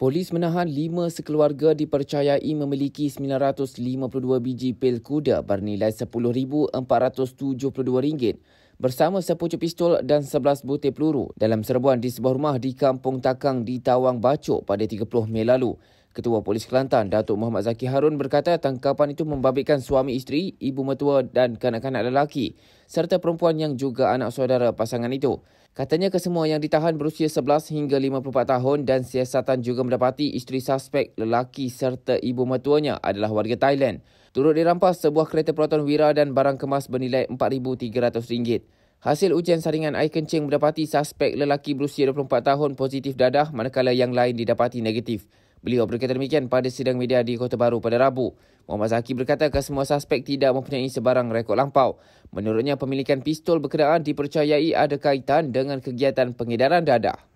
Polis menahan lima sekeluarga dipercayai memiliki 952 biji pil kuda bernilai RM10,472 bersama sepucuk pistol dan 11 butir peluru dalam serbuan di sebuah rumah di Kampung Takang di Tawang Bacok pada 30 Mei lalu. Ketua Polis Kelantan, Datuk Muhammad Zaki Harun berkata tangkapan itu membabitkan suami isteri, ibu mertua dan kanak-kanak lelaki serta perempuan yang juga anak saudara pasangan itu. Katanya kesemua yang ditahan berusia 11 hingga 54 tahun dan siasatan juga mendapati isteri suspek lelaki serta ibu mertuanya adalah warga Thailand. Turut dirampas sebuah kereta Proton Wira dan barang kemas bernilai RM4,300. Hasil ujian saringan air kencing mendapati suspek lelaki berusia 24 tahun positif dadah manakala yang lain didapati negatif. Beliau berkata demikian pada sidang media di Kota Baru pada Rabu. Muhammad Zaki berkata kesemua suspek tidak mempunyai sebarang rekod lampau. Menurutnya, pemilikan pistol berkenaan dipercayai ada kaitan dengan kegiatan pengedaran dadah.